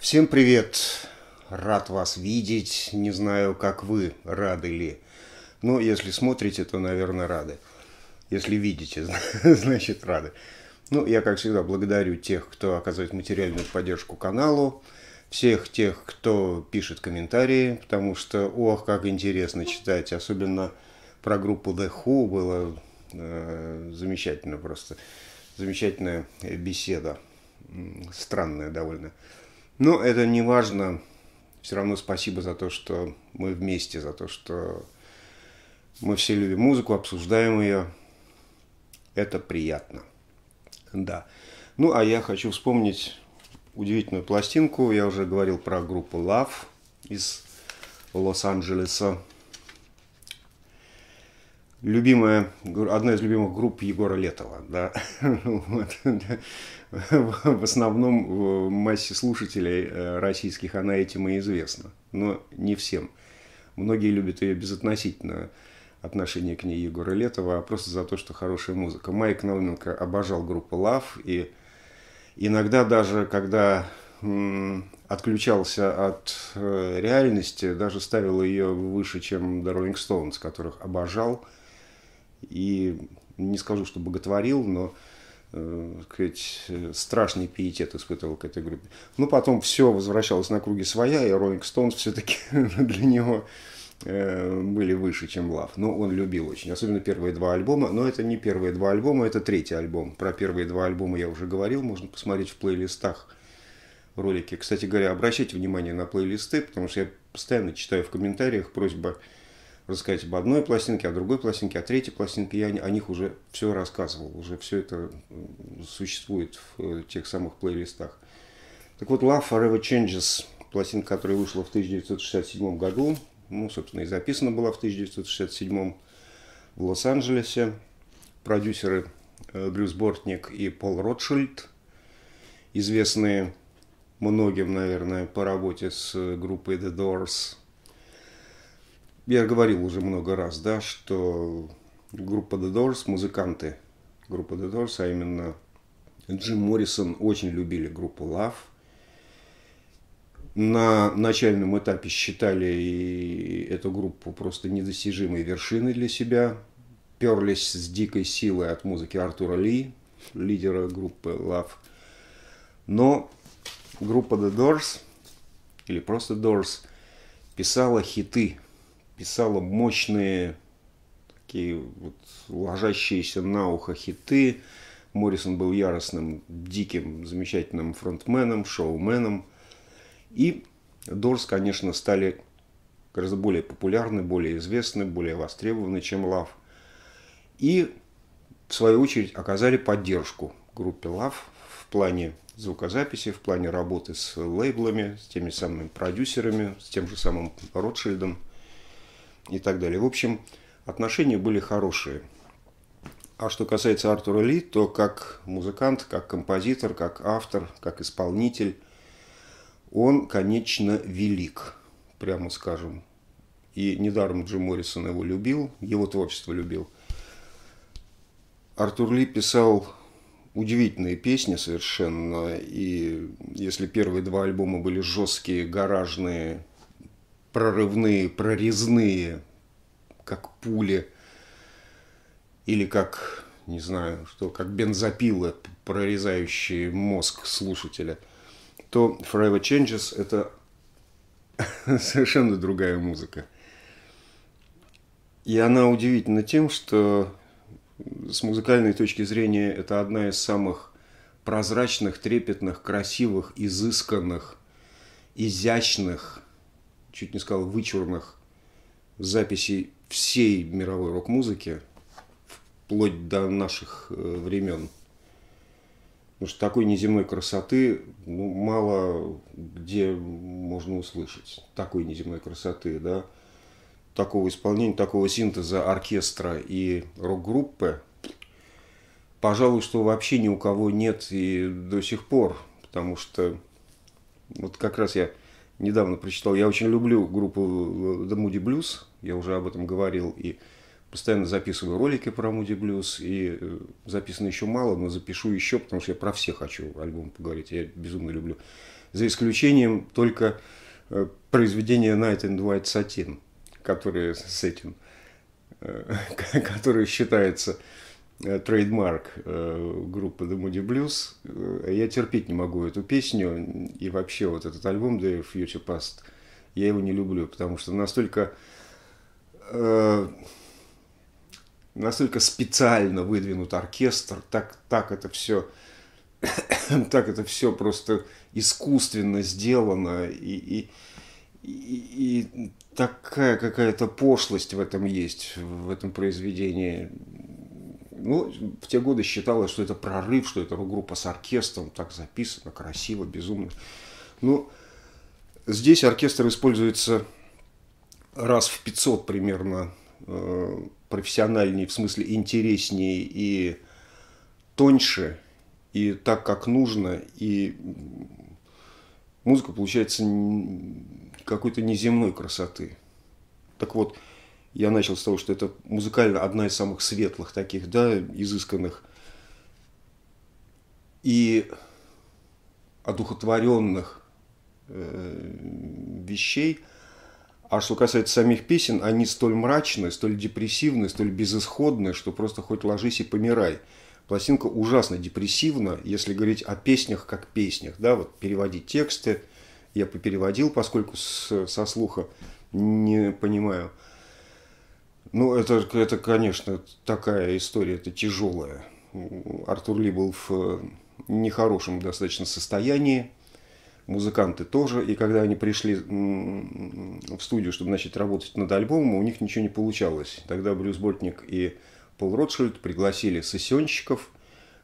Всем привет! Рад вас видеть. Не знаю, как вы, рады ли. Но если смотрите, то, наверное, рады. Если видите, значит, рады. Ну, я, как всегда, благодарю тех, кто оказывает материальную поддержку каналу, всех тех, кто пишет комментарии, потому что, ох, как интересно читать, особенно про группу The Who было э, замечательно просто. Замечательная беседа. Странная довольно. Но это не важно. Все равно спасибо за то, что мы вместе, за то, что мы все любим музыку, обсуждаем ее. Это приятно. Да. Ну, а я хочу вспомнить удивительную пластинку. Я уже говорил про группу Love из Лос-Анджелеса любимая, одна из любимых групп Егора Летова. Да? вот. В основном в массе слушателей э, российских она этим и известна, но не всем. Многие любят ее безотносительно отношение к ней Егора Летова, а просто за то, что хорошая музыка. Майк Науменко обожал группу «Лав», и иногда даже, когда отключался от э, реальности, даже ставил ее выше, чем The Rolling Stones, которых обожал – и не скажу, что боготворил, но э, сказать, э, страшный пиетет испытывал к этой группе. Но ну, потом все возвращалось на круги своя, и Роллинг Стоунс все-таки для него э, были выше, чем Лав. Но он любил очень, особенно первые два альбома. Но это не первые два альбома, это третий альбом. Про первые два альбома я уже говорил, можно посмотреть в плейлистах ролики. Кстати говоря, обращайте внимание на плейлисты, потому что я постоянно читаю в комментариях просьба рассказать об одной пластинке, о другой пластинке, о третьей пластинке. Я о них уже все рассказывал, уже все это существует в э, тех самых плейлистах. Так вот, Love Forever Changes, пластинка, которая вышла в 1967 году, ну, собственно, и записана была в 1967 в Лос-Анджелесе. Продюсеры э, Брюс Бортник и Пол Ротшильд, известные многим, наверное, по работе с э, группой The Doors – я говорил уже много раз, да, что группа The Doors, музыканты группы The Doors, а именно Джим Моррисон, очень любили группу Love. На начальном этапе считали и эту группу просто недостижимой вершиной для себя. Перлись с дикой силой от музыки Артура Ли, лидера группы Love. Но группа The Doors, или просто Doors, писала хиты – писала мощные, такие вот ложащиеся на ухо хиты. Моррисон был яростным, диким, замечательным фронтменом, шоуменом. И Дорс, конечно, стали гораздо более популярны, более известны, более востребованы, чем Лав. И, в свою очередь, оказали поддержку группе Лав в плане звукозаписи, в плане работы с лейблами, с теми самыми продюсерами, с тем же самым Ротшильдом – и так далее. В общем, отношения были хорошие. А что касается Артура Ли, то как музыкант, как композитор, как автор, как исполнитель, он, конечно, велик, прямо скажем. И недаром Джим Моррисон его любил, его творчество любил. Артур Ли писал удивительные песни совершенно. И если первые два альбома были жесткие, гаражные, прорывные, прорезные, как пули, или как, не знаю, что, как бензопилы, прорезающие мозг слушателя, то Forever Changes – это совершенно другая музыка. И она удивительна тем, что с музыкальной точки зрения это одна из самых прозрачных, трепетных, красивых, изысканных, изящных – чуть не сказал, вычурных записей всей мировой рок-музыки, вплоть до наших э, времен. Потому что такой неземной красоты ну, мало где можно услышать. Такой неземной красоты, да. Такого исполнения, такого синтеза оркестра и рок-группы, пожалуй, что вообще ни у кого нет и до сих пор. Потому что вот как раз я недавно прочитал. Я очень люблю группу э, The Moody Blues. Я уже об этом говорил и постоянно записываю ролики про Moody Blues. И э, записано еще мало, но запишу еще, потому что я про все хочу альбом поговорить. Я безумно люблю. За исключением только э, произведения Night and White Satin, которые с этим, которые считается Э, трейдмарк э, группы The Moody Blues. Э, я терпеть не могу эту песню и вообще вот этот альбом The Future Past. Я его не люблю, потому что настолько э, настолько специально выдвинут оркестр, так, так это все так это все просто искусственно сделано и, и, и, и такая какая-то пошлость в этом есть, в этом произведении ну, в те годы считалось, что это прорыв, что это группа с оркестром, так записано, красиво, безумно. Но ну, здесь оркестр используется раз в 500 примерно э, профессиональнее, в смысле интереснее и тоньше, и так, как нужно, и музыка получается какой-то неземной красоты. Так вот, я начал с того, что это музыкально одна из самых светлых таких, да, изысканных и одухотворенных э, вещей. А что касается самих песен, они столь мрачные, столь депрессивные, столь безысходные, что просто хоть ложись и помирай. Пластинка ужасно депрессивна, если говорить о песнях как песнях. Да, вот переводить тексты я попереводил, поскольку с, со слуха не понимаю – ну, это, это, конечно, такая история, это тяжелая. Артур Ли был э, в нехорошем достаточно состоянии, музыканты тоже, и когда они пришли в студию, чтобы начать работать над альбомом, у них ничего не получалось. Тогда Брюс Бортник и Пол Ротшильд пригласили сессионщиков,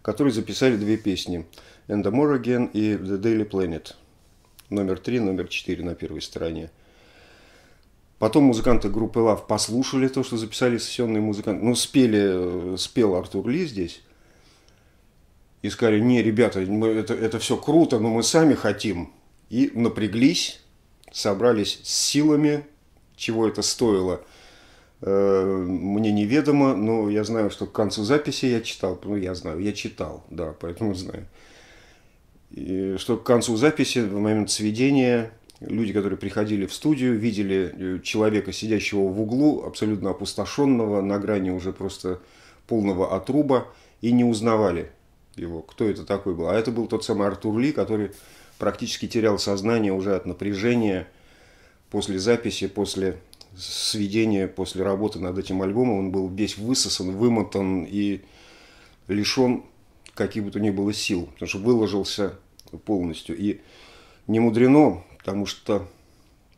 которые записали две песни «And the More Again» и «The Daily Planet», номер три, номер четыре на первой стороне – Потом музыканты группы «Лав» послушали то, что записали сессионные музыканты. Ну, спели, э, спел Артур Ли здесь. И сказали, не, ребята, мы, это, это все круто, но мы сами хотим. И напряглись, собрались с силами, чего это стоило э, – мне неведомо, но я знаю, что к концу записи я читал, ну я знаю, я читал, да, поэтому знаю, и что к концу записи в момент сведения люди, которые приходили в студию, видели э, человека, сидящего в углу, абсолютно опустошенного, на грани уже просто полного отруба, и не узнавали его, кто это такой был. А это был тот самый Артур Ли, который практически терял сознание уже от напряжения после записи, после сведения, после работы над этим альбомом. Он был весь высосан, вымотан и лишен каких бы то ни было сил, потому что выложился полностью. И не мудрено, потому что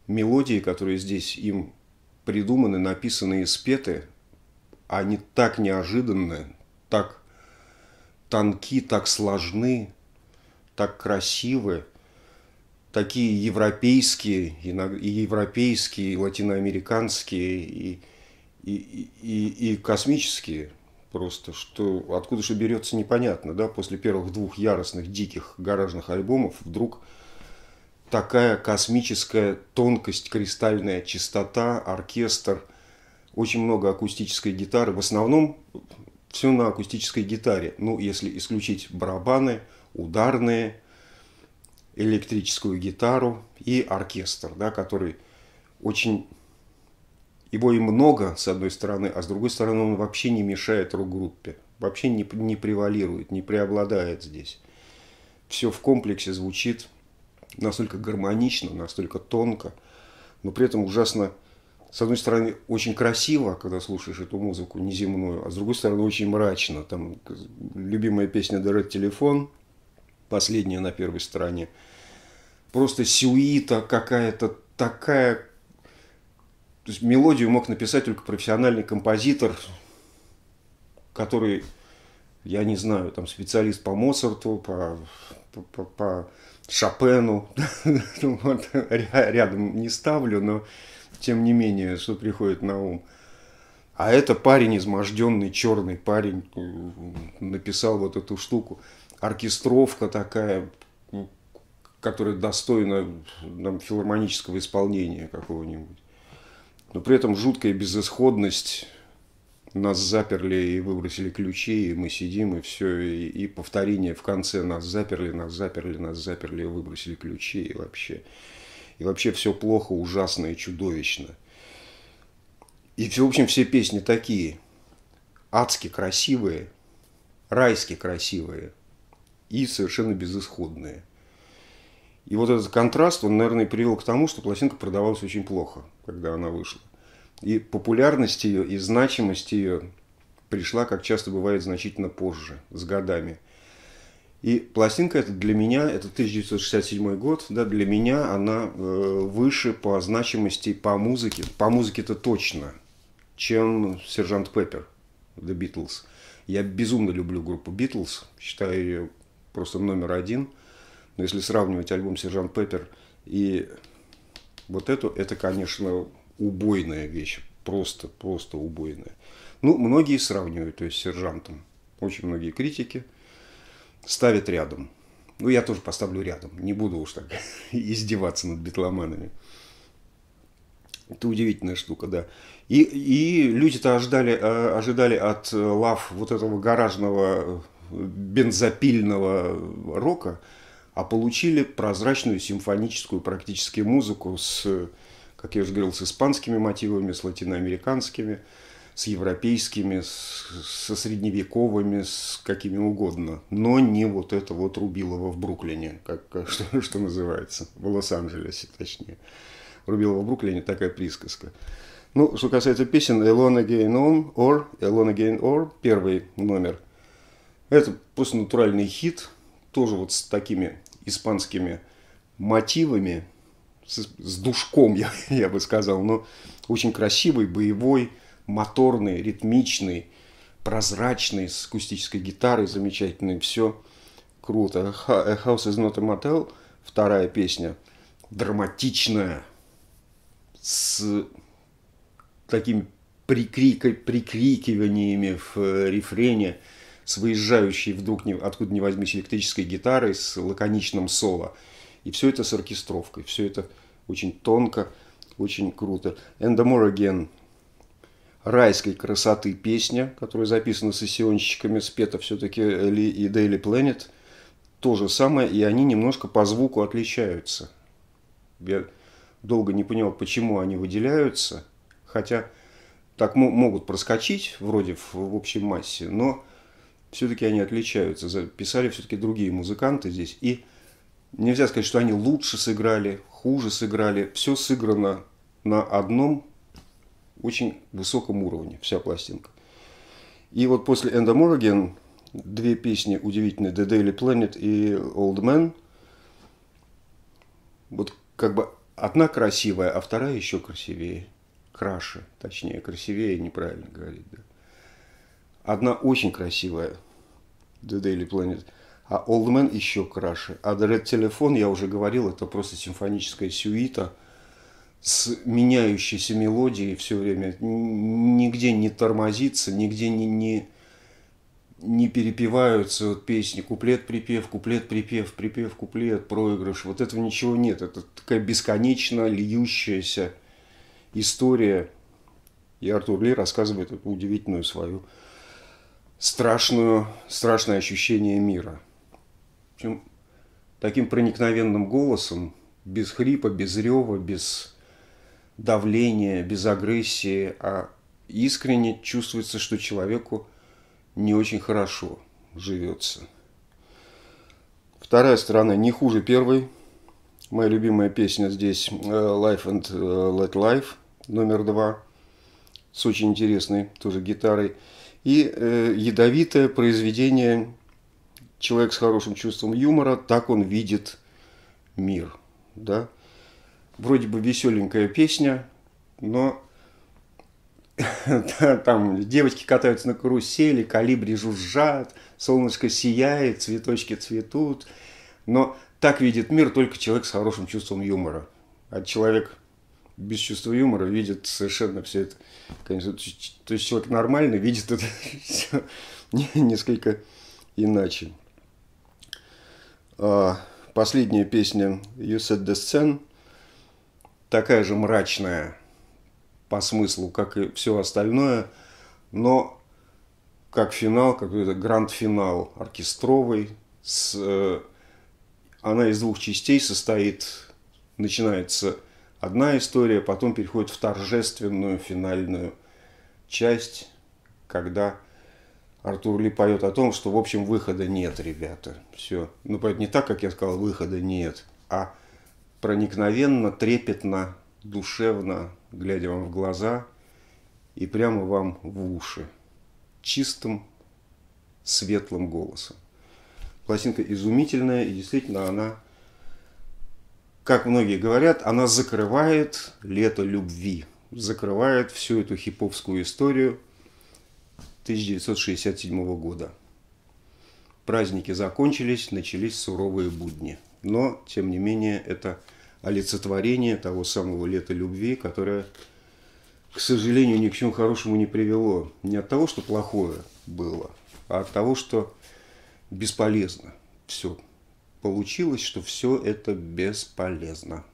мелодии, которые здесь им придуманы, написаны и спеты, они так неожиданны, так тонки, так сложны, так красивы, такие европейские, и европейские, и латиноамериканские, и, и, и, и космические просто, что откуда же берется непонятно, да, после первых двух яростных, диких гаражных альбомов вдруг – такая космическая тонкость, кристальная чистота, оркестр, очень много акустической гитары. В основном все на акустической гитаре. Ну, если исключить барабаны, ударные, электрическую гитару и оркестр, да, который очень... Его и много, с одной стороны, а с другой стороны, он вообще не мешает рок-группе. Вообще не, не превалирует, не преобладает здесь. Все в комплексе звучит настолько гармонично, настолько тонко, но при этом ужасно, с одной стороны, очень красиво, когда слушаешь эту музыку неземную, а с другой стороны, очень мрачно. Там любимая песня «Дорет телефон», последняя на первой стороне, просто сюита какая-то такая... То есть мелодию мог написать только профессиональный композитор, который, я не знаю, там специалист по Моцарту, по, по, по, по Шопену. вот, рядом не ставлю, но тем не менее, что приходит на ум. А это парень изможденный, черный парень, написал вот эту штуку. Оркестровка такая, которая достойна там, филармонического исполнения какого-нибудь. Но при этом жуткая безысходность нас заперли и выбросили ключи, и мы сидим, и все, и, и повторение в конце нас заперли, нас заперли, нас заперли, и выбросили ключи, и вообще. И вообще все плохо, ужасно и чудовищно. И, в общем, все песни такие. Адски красивые, райски красивые и совершенно безысходные. И вот этот контраст, он, наверное, привел к тому, что пластинка продавалась очень плохо, когда она вышла. И популярность ее, и значимость ее пришла, как часто бывает, значительно позже, с годами. И пластинка это для меня, это 1967 год, да, для меня она э, выше по значимости, по музыке, по музыке-то точно, чем Сержант Пеппер, The Beatles. Я безумно люблю группу Beatles, считаю ее просто номер один. Но если сравнивать альбом Сержант Пеппер и вот эту, это, конечно, убойная вещь, просто, просто убойная. Ну, многие сравнивают то есть с сержантом. Очень многие критики ставят рядом. Ну, я тоже поставлю рядом. Не буду уж так издеваться над битломанами. Это удивительная штука, да. И, и люди-то ожидали, а, ожидали от э, лав вот этого гаражного э, бензопильного рока, а получили прозрачную симфоническую практически музыку с как я уже говорил, с испанскими мотивами, с латиноамериканскими, с европейскими, с, со средневековыми, с какими угодно. Но не вот это вот рубилово в Бруклине, как, что, что называется, в Лос-Анджелесе точнее. рубилово в Бруклине такая присказка. Ну, что касается песен «Alone Again On» or «Alone Again Or», первый номер, это просто натуральный хит, тоже вот с такими испанскими мотивами – с, с душком, я, я бы сказал, но очень красивый, боевой, моторный, ритмичный, прозрачный, с акустической гитарой замечательный, все круто. A House is not a motel, вторая песня, драматичная, с такими прикрика, прикрикиваниями в э, рефрене, с выезжающей вдруг откуда не возьмись электрической гитарой, с лаконичным соло – и все это с оркестровкой, все это очень тонко, очень круто. And the more again райской красоты песня, которая записана сессионщиками, спета все-таки и Daily Planet, то же самое, и они немножко по звуку отличаются. Я долго не понял, почему они выделяются, хотя так могут проскочить вроде в, в общей массе, но все-таки они отличаются. Писали все-таки другие музыканты здесь. И нельзя сказать, что они лучше сыграли, хуже сыграли. Все сыграно на одном очень высоком уровне, вся пластинка. И вот после End Morgan две песни удивительные, The Daily Planet и Old Man, вот как бы одна красивая, а вторая еще красивее, краше, точнее, красивее, неправильно говорить, да. Одна очень красивая, The Daily Planet – а Олдмен еще краше. А Red Телефон, я уже говорил, это просто симфоническая сюита с меняющейся мелодией все время. Нигде не тормозится, нигде не, не, не перепеваются вот песни. Куплет-припев, куплет-припев, припев-куплет, проигрыш. Вот этого ничего нет. Это такая бесконечно льющаяся история. И Артур Ли рассказывает эту удивительную свою страшную, страшное ощущение мира – причем таким проникновенным голосом, без хрипа, без рева, без давления, без агрессии, а искренне чувствуется, что человеку не очень хорошо живется. Вторая сторона не хуже первой. Моя любимая песня здесь э, «Life and э, Let Life» номер два с очень интересной тоже гитарой. И э, ядовитое произведение человек с хорошим чувством юмора, так он видит мир. Да? Вроде бы веселенькая песня, но там девочки катаются на карусели, калибри жужжат, солнышко сияет, цветочки цветут. Но так видит мир только человек с хорошим чувством юмора. А человек без чувства юмора видит совершенно все это. Конечно, то есть человек нормально видит это все несколько иначе. Э, последняя песня «You Set the Scene» такая же мрачная по смыслу, как и все остальное, но как финал, какой-то гранд-финал оркестровый. С, э, она из двух частей состоит, начинается одна история, потом переходит в торжественную финальную часть, когда Артур Ли поет о том, что, в общем, выхода нет, ребята. Все. Ну, поэтому не так, как я сказал, выхода нет, а проникновенно, трепетно, душевно, глядя вам в глаза и прямо вам в уши. Чистым, светлым голосом. Пластинка изумительная, и действительно она, как многие говорят, она закрывает лето любви, закрывает всю эту хиповскую историю – 1967 года. Праздники закончились, начались суровые будни. Но, тем не менее, это олицетворение того самого лета любви, которое, к сожалению, ни к чему хорошему не привело. Не от того, что плохое было, а от того, что бесполезно все. Получилось, что все это бесполезно.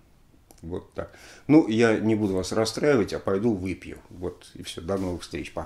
Вот так. Ну, я не буду вас расстраивать, а пойду выпью. Вот, и все. До новых встреч. Пока.